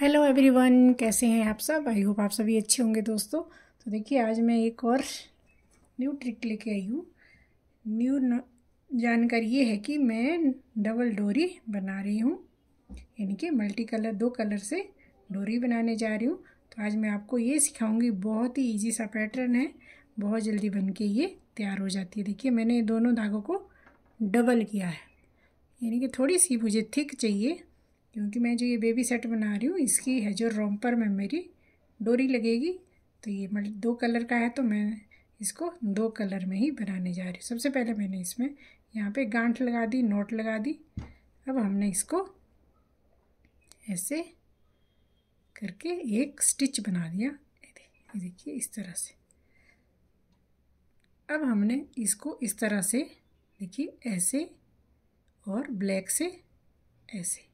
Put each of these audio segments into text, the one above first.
hello everyone कैसे हैं आप सब आई होप आप सभी अच्छे होंगे दोस्तों तो देखिए आज मैं एक और न्यू ट्रिक लेके आई हूँ न्यू जानकारी ये है कि मैं डबल डोरी बना रही हूँ यानी कि मल्टी कलर दो कलर से डोरी बनाने जा रही हूँ तो आज मैं आपको ये सिखाऊंगी बहुत ही इजी सा पैटर्न है बहुत जल्दी बन के ये तैयार हो जाती है देखिए मैंने दोनों धागों को डबल किया है यानी कि थोड़ी सी मुझे थिक चाहिए क्योंकि मैं जो ये बेबी सेट बना रही हूँ इसकी है जो रोमपर में मेरी डोरी लगेगी तो ये मतलब दो कलर का है तो मैं इसको दो कलर में ही बनाने जा रही हूँ सबसे पहले मैंने इसमें यहाँ पे गांठ लगा दी नोट लगा दी अब हमने इसको ऐसे करके एक स्टिच बना दिया ये देखिए इस तरह से अब हमने इसको इस तरह से देखिए ऐसे और ब्लैक से ऐसे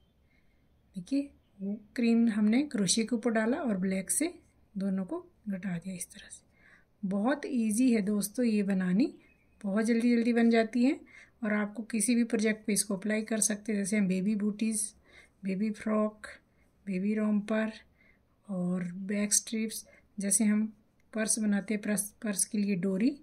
देखिए वो क्रीम हमने क्रोशे के ऊपर डाला और ब्लैक से दोनों को घटा दिया इस तरह से बहुत इजी है दोस्तों ये बनानी बहुत जल्दी जल्दी बन जाती है और आपको किसी भी प्रोजेक्ट पे इसको अप्लाई कर सकते हैं जैसे हम baby booties baby frock baby romper और बैक स्ट्रिप्स जैसे हम पर्स बनाते हैं पर्स पर्स के लिए डोरी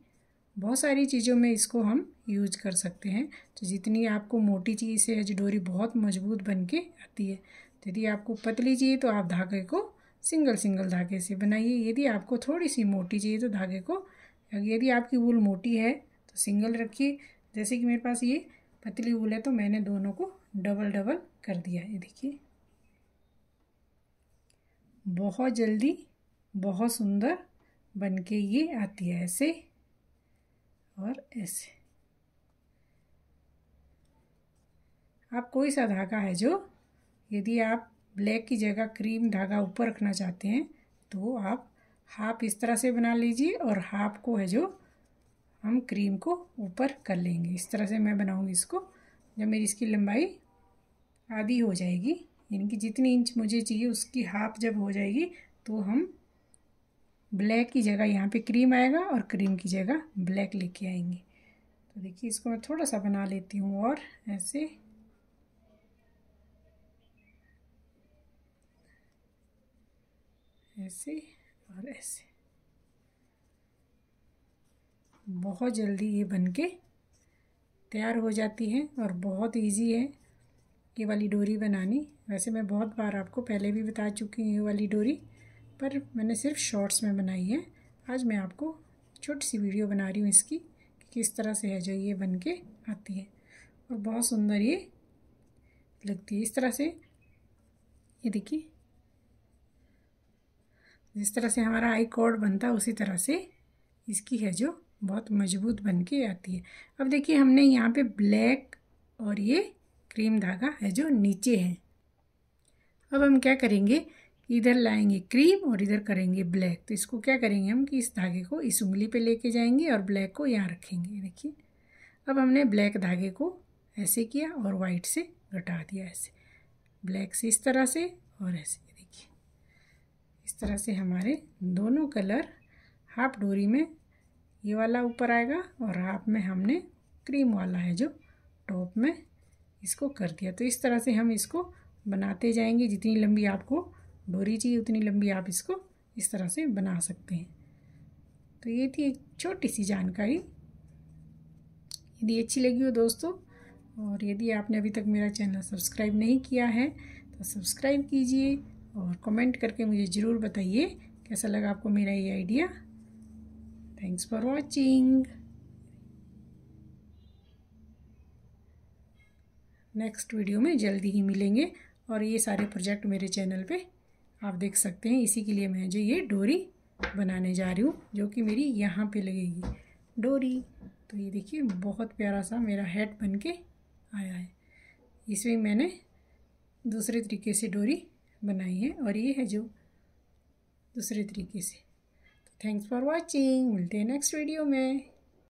बहुत सारी चीज़ों में इसको हम यूज कर सकते हैं तो जितनी आपको मोटी से है जो डोरी बहुत मजबूत बन के आती है तो यदि आपको पतली चाहिए तो आप धागे को सिंगल सिंगल धागे से बनाइए यदि आपको थोड़ी सी मोटी चाहिए तो धागे को यदि आपकी वूल मोटी है तो सिंगल रखिए जैसे कि मेरे पास ये पतली वूल है तो मैंने दोनों को डबल डबल कर दिया ये देखिए बहुत जल्दी बहुत सुंदर बन के ये आती है ऐसे और ऐसे आप कोई सा धागा है जो यदि आप ब्लैक की जगह क्रीम धागा ऊपर रखना चाहते हैं तो आप हाफ इस तरह से बना लीजिए और हाफ को है जो हम क्रीम को ऊपर कर लेंगे इस तरह से मैं बनाऊंगी इसको जब मेरी इसकी लंबाई आधी हो जाएगी यानी कि जितनी इंच मुझे चाहिए उसकी हाफ जब हो जाएगी तो हम ब्लैक की जगह यहाँ पे क्रीम आएगा और क्रीम की जगह ब्लैक लेके आएंगे तो देखिए इसको मैं थोड़ा सा बना लेती हूँ और ऐसे ऐसे और ऐसे बहुत जल्दी ये बन के तैयार हो जाती है और बहुत इजी है ये वाली डोरी बनानी वैसे मैं बहुत बार आपको पहले भी बता चुकी हूँ ये वाली डोरी पर मैंने सिर्फ शॉर्ट्स में बनाई है आज मैं आपको छोटी सी वीडियो बना रही हूँ इसकी कि किस तरह से है जो ये बन के आती है और बहुत सुंदर ये लगती है इस तरह से ये देखिए जिस तरह से हमारा आई कॉर्ड बनता है उसी तरह से इसकी है जो बहुत मजबूत बन के आती है अब देखिए हमने यहाँ पे ब्लैक और ये क्रीम धागा है जो नीचे है अब हम क्या करेंगे इधर लाएंगे क्रीम और इधर करेंगे ब्लैक तो इसको क्या करेंगे हम कि इस धागे को इस उंगली पे लेके जाएंगे और ब्लैक को यहाँ रखेंगे देखिए अब हमने ब्लैक धागे को ऐसे किया और वाइट से घटा दिया ऐसे ब्लैक से इस तरह से और ऐसे देखिए इस तरह से हमारे दोनों कलर हाफ डोरी में ये वाला ऊपर आएगा और हाफ में हमने क्रीम वाला है जो टॉप में इसको कर दिया तो इस तरह से हम इसको बनाते जाएंगे जितनी लंबी आपको डोरी चाहिए उतनी लंबी आप इसको इस तरह से बना सकते हैं तो ये थी एक छोटी सी जानकारी यदि अच्छी लगी हो दोस्तों और यदि आपने अभी तक मेरा चैनल सब्सक्राइब नहीं किया है तो सब्सक्राइब कीजिए और कमेंट करके मुझे ज़रूर बताइए कैसा लगा आपको मेरा ये idea thanks for watching next video में जल्दी ही मिलेंगे और ये सारे प्रोजेक्ट मेरे चैनल पे आप देख सकते हैं इसी के लिए मैं जो ये डोरी बनाने जा रही हूँ जो कि मेरी यहाँ पे लगेगी डोरी तो ये देखिए बहुत प्यारा सा मेरा हेड बन के आया है इसमें मैंने दूसरे तरीके से डोरी बनाई है और ये है जो दूसरे तरीके से तो थैंक्स फॉर वॉचिंग मिलते हैं नेक्स्ट वीडियो में